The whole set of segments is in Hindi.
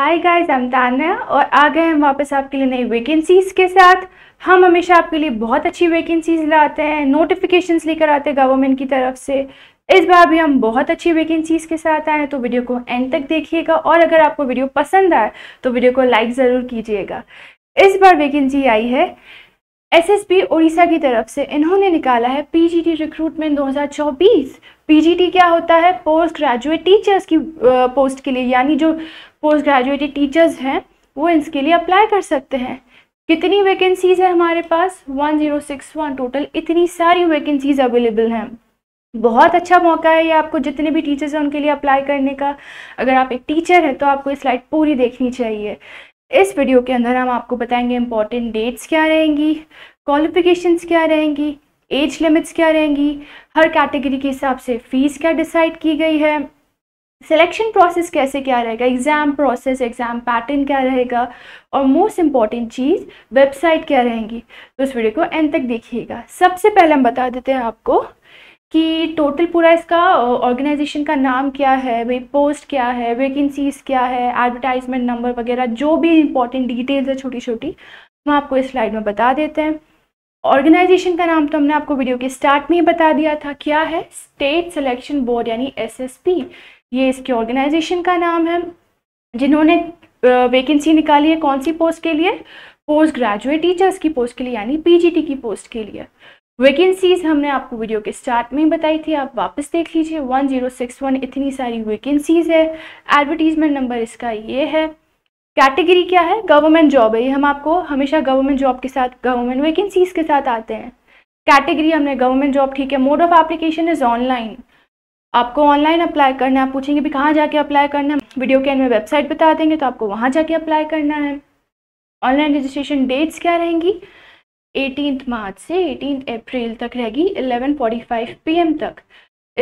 हाय गाइस हम तान्या और आ गए हम वापस आपके लिए नई वैकेंसीज़ के साथ हम हमेशा आपके लिए बहुत अच्छी वैकेंसीज़ लाते हैं नोटिफिकेशंस लेकर आते हैं गवर्नमेंट की तरफ से इस बार भी हम बहुत अच्छी वैकेंसीज़ के साथ आए हैं तो वीडियो को एंड तक देखिएगा और अगर आपको वीडियो पसंद आए तो वीडियो को लाइक ज़रूर कीजिएगा इस बार वैकेंसी आई है एसएसपी उड़ीसा की तरफ से इन्होंने निकाला है पीजीटी रिक्रूटमेंट 2024 पीजीटी क्या होता है पोस्ट ग्रेजुएट टीचर्स की पोस्ट के लिए यानी जो पोस्ट ग्रेजुएट टीचर्स हैं वो इसके लिए अप्लाई कर सकते हैं कितनी वैकेंसीज़ है हमारे पास 1061 टोटल इतनी सारी वैकेंसीज़ अवेलेबल हैं बहुत अच्छा मौका है ये आपको जितने भी टीचर्स हैं उनके लिए अप्लाई करने का अगर आप एक टीचर हैं तो आपको स्लाइड पूरी देखनी चाहिए इस वीडियो के अंदर हम आपको बताएंगे इंपॉर्टेंट डेट्स क्या रहेंगी क्वालिफिकेशंस क्या रहेंगी एज लिमिट्स क्या रहेंगी हर कैटेगरी के हिसाब से फ़ीस क्या डिसाइड की गई है सिलेक्शन प्रोसेस कैसे क्या रहेगा एग्ज़ाम प्रोसेस एग्ज़ाम पैटर्न क्या रहेगा और मोस्ट इम्पॉर्टेंट चीज़ वेबसाइट क्या रहेंगी तो इस वीडियो को एंड तक देखिएगा सबसे पहले हम बता देते हैं आपको कि टोटल पूरा इसका ऑर्गेनाइजेशन का नाम क्या है भाई पोस्ट क्या है वैकेंसीज क्या है एडवर्टाइजमेंट नंबर वगैरह जो भी इंपॉर्टेंट डिटेल्स है छोटी छोटी हम आपको इस स्लाइड में बता देते हैं ऑर्गेनाइजेशन का नाम तो हमने आपको वीडियो के स्टार्ट में ही बता दिया था क्या है स्टेट सिलेक्शन बोर्ड यानी एसएसपी ये इसके ऑर्गेनाइजेशन का नाम है जिन्होंने वैकेंसी निकाली है कौन सी पोस्ट के लिए पोस्ट ग्रेजुएट टीचर्स की पोस्ट के लिए यानी पीजीटी की पोस्ट के लिए वैकेंसीज हमने आपको वीडियो के स्टार्ट में ही बताई थी आप वापस देख लीजिए 1061 इतनी सारी वैकेंसीज है एडवर्टीजमेंट नंबर इसका ये है कैटेगरी क्या है गवर्नमेंट जॉब है ये हम आपको हमेशा गवर्नमेंट जॉब के साथ गवर्नमेंट वैकेंसीज के साथ आते हैं कैटेगरी हमने गवर्नमेंट जॉब ठीक है mode of application is online आपको ऑनलाइन अप्लाई करना है आप पूछेंगे भी कहाँ जाके अप्लाई करना है वीडियो के एंड में वेबसाइट बता देंगे तो आपको वहाँ जाके अप्लाई करना है ऑनलाइन रजिस्ट्रेशन डेट्स क्या रहेंगी एटीन मार्च से एटीन अप्रैल तक रहेगी 11:45 पीएम तक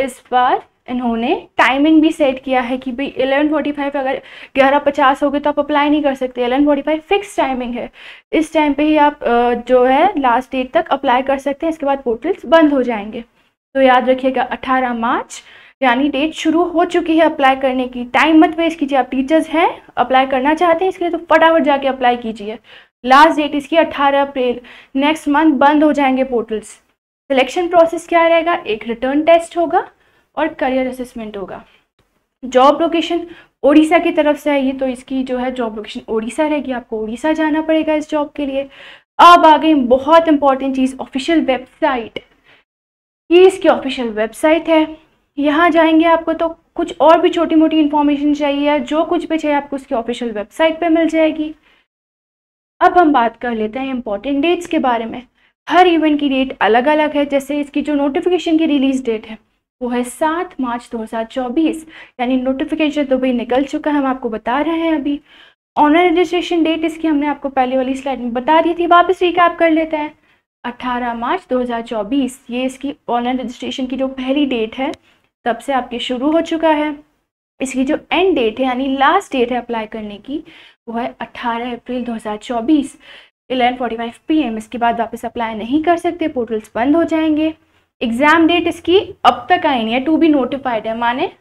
इस बार इन्होंने टाइमिंग भी सेट किया है कि भाई 11:45 अगर 11:50 गए तो आप अप्लाई नहीं कर सकते 11:45 फिक्स टाइमिंग है इस टाइम पे ही आप जो है लास्ट डेट तक अप्लाई कर सकते हैं इसके बाद पोर्टल्स बंद हो जाएंगे तो याद रखिएगा 18 मार्च यानी डेट शुरू हो चुकी है अप्लाई करने की टाइम मत वेस्ट कीजिए आप टीचर्स हैं अप्लाई करना चाहते हैं इसके लिए तो फटाफट जाके अप्लाई कीजिए लास्ट डेट इसकी 18 अप्रैल नेक्स्ट मंथ बंद हो जाएंगे पोर्टल्स सिलेक्शन प्रोसेस क्या रहेगा एक रिटर्न टेस्ट होगा और करियर असेसमेंट होगा जॉब लोकेशन ओडिशा की तरफ से आएगी तो इसकी जो है जॉब लोकेशन ओडिशा रहेगी आपको ओडिशा जाना पड़ेगा इस जॉब के लिए अब आ गई बहुत इंपॉर्टेंट चीज़ ऑफिशियल वेबसाइट ये इसकी ऑफिशियल वेबसाइट है यहाँ जाएंगे आपको तो कुछ और भी छोटी मोटी इन्फॉर्मेशन चाहिए जो कुछ भी चाहिए आपको उसकी ऑफिशियल वेबसाइट पे मिल जाएगी अब हम बात कर लेते हैं इम्पॉर्टेंट डेट्स के बारे में हर इवेंट की डेट अलग अलग है जैसे इसकी जो नोटिफिकेशन की रिलीज डेट है वो है सात मार्च 2024 यानी नोटिफिकेशन तो भाई निकल चुका है हम आपको बता रहे हैं अभी ऑनलाइन रजिस्ट्रेशन डेट इसकी हमने आपको पहले वाली स्लाइड में बता दी थी वापस रिकैप कर लेते हैं 18 मार्च 2024 ये इसकी ऑनलाइन रजिस्ट्रेशन की जो पहली डेट है तब से आपके शुरू हो चुका है इसकी जो एंड डेट है यानी लास्ट डेट है अप्लाई करने की वो है 18 अप्रैल 2024 11:45 पीएम इसके बाद वापस अप्लाई नहीं कर सकते पोर्टल्स बंद हो जाएंगे एग्ज़ाम डेट इसकी अब तक आई नहीं है टू बी नोटिफाइड है माने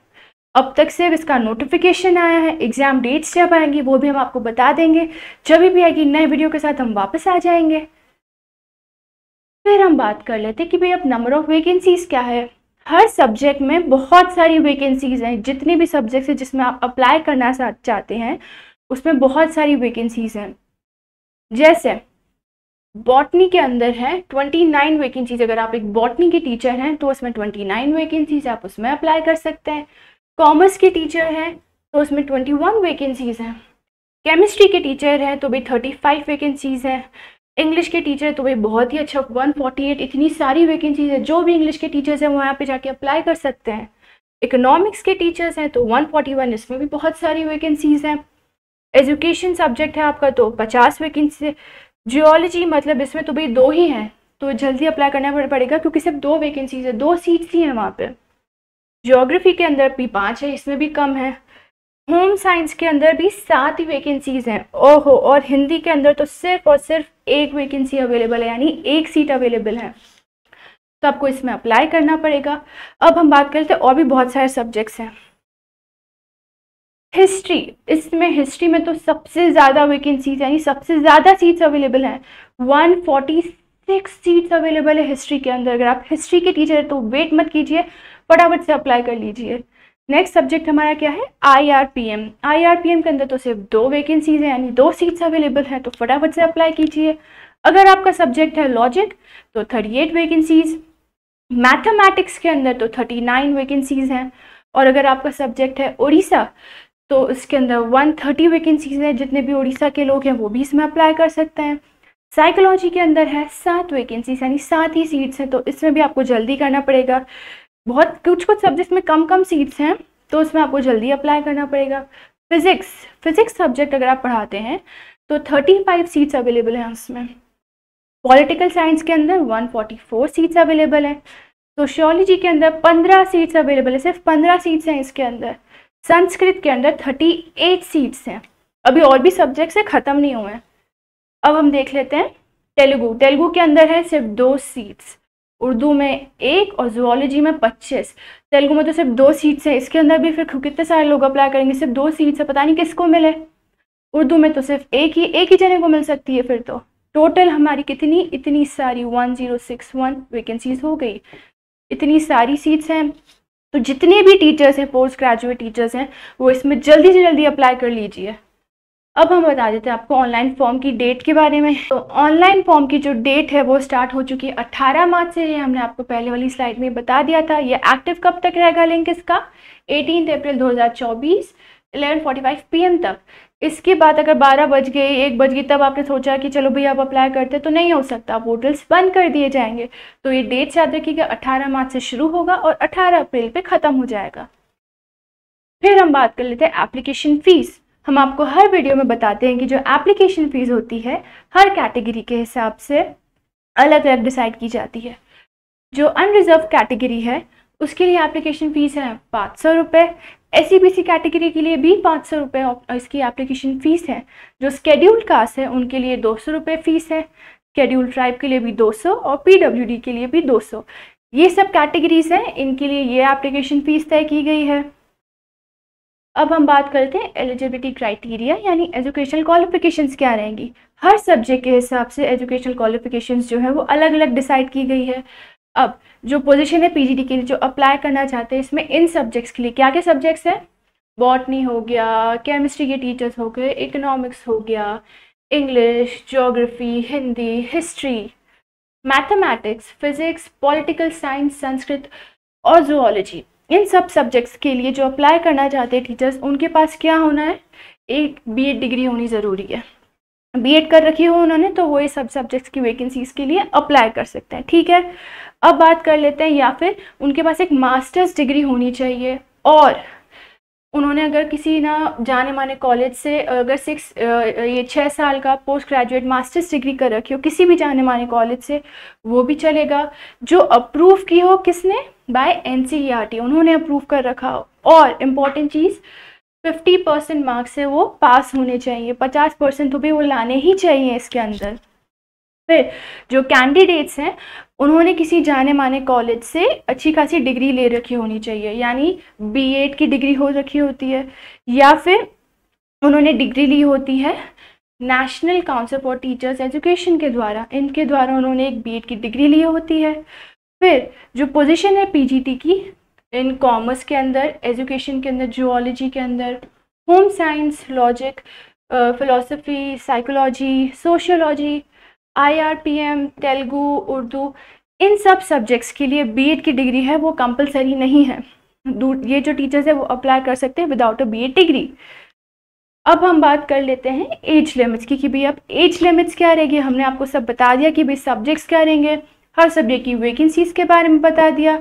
अब तक सिर्फ इसका नोटिफिकेशन आया है एग्ज़ाम डेट्स जब आएंगी वो भी हम आपको बता देंगे जब भी आएगी नए वीडियो के साथ हम वापस आ जाएंगे फिर हम बात कर लेते कि भाई अब नंबर ऑफ वैकेंसीज़ क्या है हर सब्जेक्ट में बहुत सारी वैकेंसीज हैं जितने भी सब्जेक्ट्स हैं जिसमें आप अप्लाई करना चाहते हैं उसमें बहुत सारी वैकेंसीज हैं जैसे बॉटनी के अंदर है 29 वैकेंसीज अगर आप एक बॉटनी के टीचर हैं तो उसमें 29 वैकेंसीज आप उसमें अप्लाई कर सकते हैं कॉमर्स के टीचर हैं तो उसमें 21 वैकेंसीज हैं केमिस्ट्री के टीचर हैं तो भी 35 वैकेंसीज हैं इंग्लिश के टीचर तो भाई बहुत ही अच्छा 148 इतनी सारी वैकेंसीज है जो भी इंग्लिश के टीचर्स हैं वो यहाँ पे जाके अप्लाई कर सकते हैं इकोनॉमिक्स के टीचर्स हैं तो 141 इसमें भी बहुत सारी वैकेंसीज हैं एजुकेशन सब्जेक्ट है आपका तो 50 वैकेंसी जियोलॉजी मतलब इसमें तो भाई दो ही हैं तो जल्दी अप्लाई करना पड़ेगा क्योंकि सिर्फ दो वैकेंसीज है दो सीट्स ही हैं वहाँ पर जोग्राफी के अंदर भी पाँच है इसमें भी कम है होम साइंस के अंदर भी सात ही वैकेंसीज हैं ओहो और हिंदी के अंदर तो सिर्फ और सिर्फ एक वैकेंसी अवेलेबल है यानी एक सीट अवेलेबल है तो आपको इसमें अप्लाई करना पड़ेगा अब हम बात करते हैं और भी बहुत सारे सब्जेक्ट्स हैं हिस्ट्री इसमें हिस्ट्री में तो सबसे ज़्यादा वैकेंसीज यानी सबसे ज़्यादा सीट्स अवेलेबल हैं 146 सीट्स अवेलेबल है हिस्ट्री के अंदर अगर आप हिस्ट्री के टीचर तो वेट मत कीजिए फटाफट से अप्लाई कर लीजिए नेक्स्ट सब्जेक्ट हमारा क्या है आईआरपीएम आईआरपीएम के अंदर तो सिर्फ दो वैकेंसीज हैं यानी दो सीट्स अवेलेबल हैं तो फटाफट से अप्लाई कीजिए अगर आपका सब्जेक्ट है लॉजिक तो थर्टी एट वैकेंसीज मैथमेटिक्स के अंदर तो थर्टी नाइन वैकेंसीज हैं और अगर आपका सब्जेक्ट है उड़ीसा तो इसके अंदर वन थर्टी वैकेंसीज हैं जितने भी उड़ीसा के लोग हैं वो भी इसमें अप्लाई कर सकते हैं साइकोलॉजी के अंदर है सात वैकेंसीज यानी सात ही सीट्स हैं तो इसमें भी आपको जल्दी करना पड़ेगा बहुत कुछ कुछ सब्जेक्ट्स में कम कम सीट्स हैं तो उसमें आपको जल्दी अप्लाई करना पड़ेगा फिजिक्स फिजिक्स सब्जेक्ट अगर आप पढ़ाते हैं तो थर्टी फाइव सीट्स अवेलेबल हैं उसमें पॉलिटिकल साइंस के अंदर one forty four seats available हैं सोशियोलॉजी के अंदर पंद्रह सीट्स अवेलेबल है सिर्फ पंद्रह सीट्स हैं इसके अंदर संस्कृत के अंदर थर्टी एट सीट्स हैं अभी और भी सब्जेक्ट्स हैं ख़त्म नहीं हुए हैं अब हम देख लेते हैं तेलुगू तेलुगू के अंदर है सिर्फ दो सीट्स उर्दू में एक और जुआलॉजी में पच्चीस तेलुगु में तो सिर्फ दो सीट्स हैं इसके अंदर भी फिर कितने सारे लोग अप्लाई करेंगे सिर्फ दो सीट्स है पता नहीं किसको मिले उर्दू में तो सिर्फ एक ही एक ही जने को मिल सकती है फिर तो टोटल हमारी कितनी इतनी सारी one zero six one vacancies हो गई इतनी सारी सीट्स हैं तो जितने भी टीचर्स हैं पोस्ट ग्रेजुएट टीचर्स हैं वो इसमें जल्दी से जल्दी अप्लाई कर लीजिए अब हम बता देते हैं आपको ऑनलाइन फॉर्म की डेट के बारे में तो ऑनलाइन फॉर्म की जो डेट है वो स्टार्ट हो चुकी है 18 मार्च से ये हमने आपको पहले वाली स्लाइड में बता दिया था ये एक्टिव कब तक रहेगा लिंक इसका 18 अप्रैल 2024 11:45 पीएम तक इसके बाद अगर 12 बज गए एक बज गई तब आपने सोचा कि चलो भैया आप अप्लाई करते तो नहीं हो सकता पोर्टल्स बंद कर दिए जाएंगे तो ये डेट याद रखिएगा अट्ठारह मार्च से शुरू होगा और अठारह अप्रैल पर ख़त्म हो जाएगा फिर हम बात कर लेते हैं एप्लीकेशन फ़ीस हम आपको हर वीडियो में बताते हैं कि जो एप्लीकेशन फ़ीस होती है हर कैटेगरी के हिसाब से अलग अलग डिसाइड की जाती है जो अनरिजर्व कैटेगरी है उसके लिए एप्लीकेशन फ़ीस है पाँच सौ रुपये एस कैटेगरी के लिए भी पाँच सौ रुपये इसकी एप्लीकेशन फ़ीस है जो स्केड्यूल्ड कास्ट है उनके लिए दो सौ रुपये फ़ीस है स्केड्यूल ट्राइब के लिए भी दो सौ और पी के लिए भी सौ ये सब कैटेगरीज हैं इनके लिए ये एप्लीकेशन फ़ीस तय की गई है अब हम बात करते हैं एलिजिबिलिटी क्राइटेरिया यानी एजुकेशनल क्वालिफिकेशंस क्या रहेंगी हर सब्जेक्ट के हिसाब से एजुकेशनल क्वालिफिकेशंस जो है वो अलग अलग डिसाइड की गई है अब जो पोजीशन है पीजीडी के लिए जो अप्लाई करना चाहते हैं इसमें इन सब्जेक्ट्स के लिए क्या क्या सब्जेक्ट्स हैं बॉटनी हो गया केमिस्ट्री के टीचर्स हो गए इकोनॉमिक्स हो गया English geography Hindi history mathematics physics political science Sanskrit और जोलॉजी इन सब सब्जेक्ट्स के लिए जो अप्लाई करना चाहते हैं टीचर्स उनके पास क्या होना है एक बीएड डिग्री होनी ज़रूरी है बीएड कर रखी हो उन्होंने तो वो ये सब सब्जेक्ट्स की वैकेंसीज़ के लिए अप्लाई कर सकते हैं ठीक है अब बात कर लेते हैं या फिर उनके पास एक मास्टर्स डिग्री होनी चाहिए और उन्होंने अगर किसी ना जाने माने कॉलेज से अगर सिक्स ये छः साल का पोस्ट ग्रेजुएट मास्टर्स डिग्री कर रखी हो किसी भी जाने माने कॉलेज से वो भी चलेगा जो अप्रूव की हो किसने बाय एन e उन्होंने अप्रूव कर रखा हो और इम्पॉर्टेंट चीज़ फिफ्टी परसेंट मार्क्स से वो पास होने चाहिए पचास परसेंट तो भी वो लाने ही चाहिए इसके अंदर फिर जो कैंडिडेट्स हैं उन्होंने किसी जाने माने कॉलेज से अच्छी खासी डिग्री ले रखी होनी चाहिए यानी बीएड की डिग्री हो रखी होती है या फिर उन्होंने डिग्री ली होती है national council for teachers education के द्वारा इनके द्वारा उन्होंने एक बीएड की डिग्री ली होती है फिर जो पोजिशन है टी की इन कॉमर्स के अंदर एजुकेशन के अंदर जियोलॉजी के अंदर home science logic philosophy psychology sociology IRPM Telugu Urdu इन सब सब्जेक्ट्स के लिए बीएड की डिग्री है वो कंपलसरी नहीं है ये जो टीचर्स है वो अप्लाई कर सकते हैं विदाउट अ बीएड डिग्री अब हम बात कर लेते हैं एज लिमिट्स की कि भाई अब एज लिमिट्स क्या रहेगी हमने आपको सब बता दिया कि भाई सब्जेक्ट्स क्या रहेंगे हर सब्जेक्ट की वैकेंसीज के बारे में बता दिया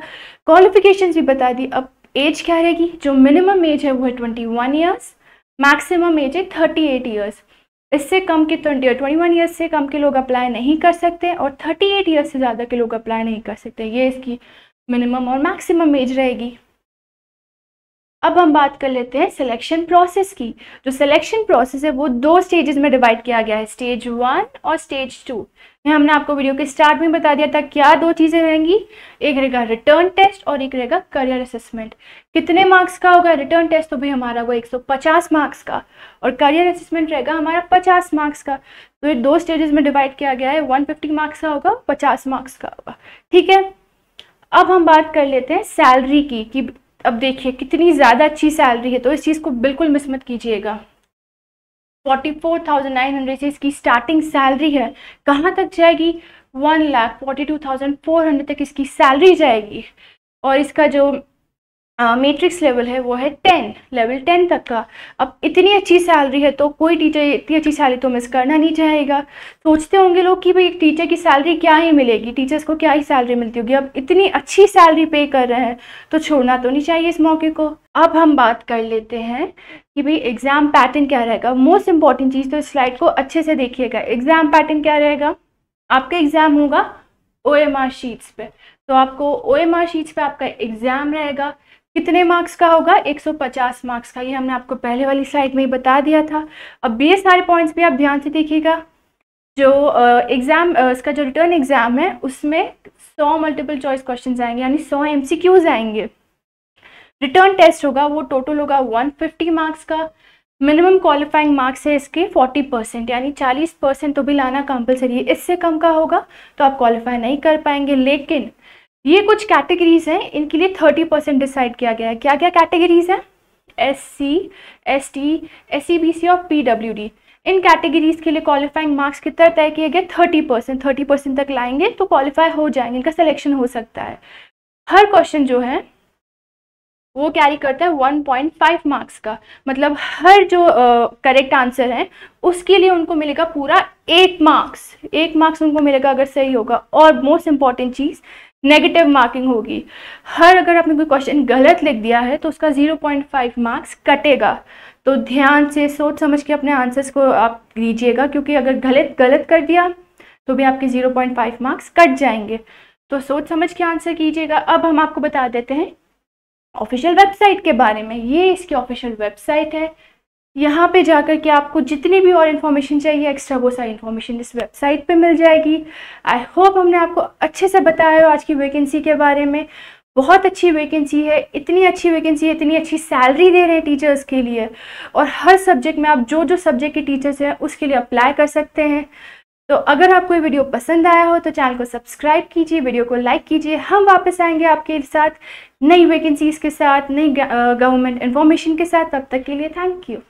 क्वालिफिकेशंस भी बता दी अब एज क्या रहेगी जो मिनिमम एज है वो है twenty one years maximum age है थर्टी एट ईयर्स इससे कम के ट्वेंटी ट्वेंटी वन ईयर्स से कम के लोग अप्लाई नहीं कर सकते और थर्टी एट ईयर्स से ज़्यादा के लोग अप्लाई नहीं कर सकते ये इसकी मिनिमम और मैक्सिमम एज रहेगी अब हम बात कर लेते हैं सिलेक्शन प्रोसेस की जो सिलेक्शन प्रोसेस है वो दो स्टेजेस में डिवाइड किया गया है स्टेज वन और स्टेज टू हमने आपको वीडियो के स्टार्ट में बता दिया था क्या दो चीज़ें रहेंगी एक रहेगा रिटर्न टेस्ट और एक रहेगा करियर असेसमेंट कितने मार्क्स का होगा रिटर्न टेस्ट तो भी हमारा वो 150 मार्क्स का और करियर असेसमेंट रहेगा हमारा 50 मार्क्स का तो ये दो स्टेजेस में डिवाइड किया गया है 150 मार्क्स का होगा 50 मार्क्स का होगा ठीक है अब हम बात कर लेते हैं सैलरी की कि अब देखिए कितनी ज़्यादा अच्छी सैलरी है तो इस चीज़ को बिल्कुल मिसमत कीजिएगा forty four thousand nine hundred से इसकी स्टार्टिंग सैलरी है कहाँ तक जाएगी one lakh forty two thousand four hundred तक इसकी सैलरी जाएगी और इसका जो मैट्रिक्स लेवल है वो है टेन लेवल टेन तक का अब इतनी अच्छी सैलरी है तो कोई टीचर इतनी अच्छी सैलरी तो मिस करना नहीं चाहेगा सोचते होंगे लोग कि भाई एक टीचर की सैलरी क्या ही मिलेगी टीचर्स को क्या ही सैलरी मिलती होगी अब इतनी अच्छी सैलरी पे कर रहे हैं तो छोड़ना तो नहीं चाहिए इस मौके को अब हम बात कर लेते हैं कि भाई एग्ज़ाम पैटर्न क्या रहेगा मोस्ट इंपॉर्टेंट चीज़ तो इस स्लाइड को अच्छे से देखिएगा एग्ज़ाम पैटर्न क्या रहेगा आपका एग्ज़ाम होगा ओ शीट्स पर तो आपको ओ शीट्स पर आपका एग्ज़ाम रहेगा कितने मार्क्स का होगा 150 मार्क्स का ये हमने आपको पहले वाली स्लाइड में ही बता दिया था अब ये सारे पॉइंट्स भी आप ध्यान से देखिएगा जो एग्ज़ाम इसका जो रिटर्न एग्ज़ाम है उसमें 100 मल्टीपल चॉइस क्वेश्चन आएंगे यानी 100 एमसीक्यूज आएंगे रिटर्न टेस्ट होगा वो टोटल होगा 150 मार्क्स का मिनिमम क्वालिफाइंग मार्क्स है इसके 40 परसेंट यानी 40 परसेंट तो भी लाना कंपलसरी है इससे कम का होगा तो आप क्वालिफाई नहीं कर पाएंगे लेकिन ये कुछ कैटेगरीज हैं इनके लिए थर्टी परसेंट डिसाइड किया गया है क्या क्या कैटेगरीज हैं S C S T S C B C और पी डब्ल्यू डी इन कैटेगरीज के लिए क्वालिफाइंग मार्क्स कितना तय किए गए थर्टी परसेंट थर्टी परसेंट तक लाएंगे तो क्वालिफाई हो जाएंगे इनका सिलेक्शन हो सकता है हर क्वेश्चन जो है वो कैरी करता है वन पॉइंट फाइव मार्क्स का मतलब हर जो करेक्ट uh, आंसर है उसके लिए उनको मिलेगा पूरा एट मार्क्स एट मार्क्स उनको मिलेगा अगर सही होगा और मोस्ट इंपॉर्टेंट चीज़ नेगेटिव मार्किंग होगी हर अगर आपने कोई क्वेश्चन गलत लिख दिया है तो उसका 0.5 मार्क्स कटेगा तो ध्यान से सोच समझ के अपने आंसर्स को आप लीजिएगा क्योंकि अगर गलत गलत कर दिया तो भी आपके 0.5 मार्क्स कट जाएंगे तो सोच समझ के आंसर कीजिएगा अब हम आपको बता देते हैं ऑफिशियल वेबसाइट के बारे में ये इसकी ऑफिशियल वेबसाइट है यहाँ पे जाकर के आपको जितनी भी और इन्फॉर्मेशन चाहिए एक्स्ट्रा वो सारी इन्फॉर्मेशन इस वेबसाइट पे मिल जाएगी आई होप हमने आपको अच्छे से बताया हो आज की वैकेंसी के बारे में बहुत अच्छी वैकेंसी है इतनी अच्छी वैकेंसी है इतनी अच्छी सैलरी दे रहे हैं टीचर्स के लिए और हर सब्जेक्ट में आप जो जो सब्जेक्ट के टीचर्स हैं उसके लिए अप्लाई कर सकते हैं तो अगर आपको ये वीडियो पसंद आया हो तो चैनल को सब्सक्राइब कीजिए वीडियो को लाइक कीजिए हम वापस आएंगे आपके साथ नई वैकेंसीज़ के साथ नई गवर्नमेंट इन्फॉर्मेशन के साथ तब तक के लिए थैंक यू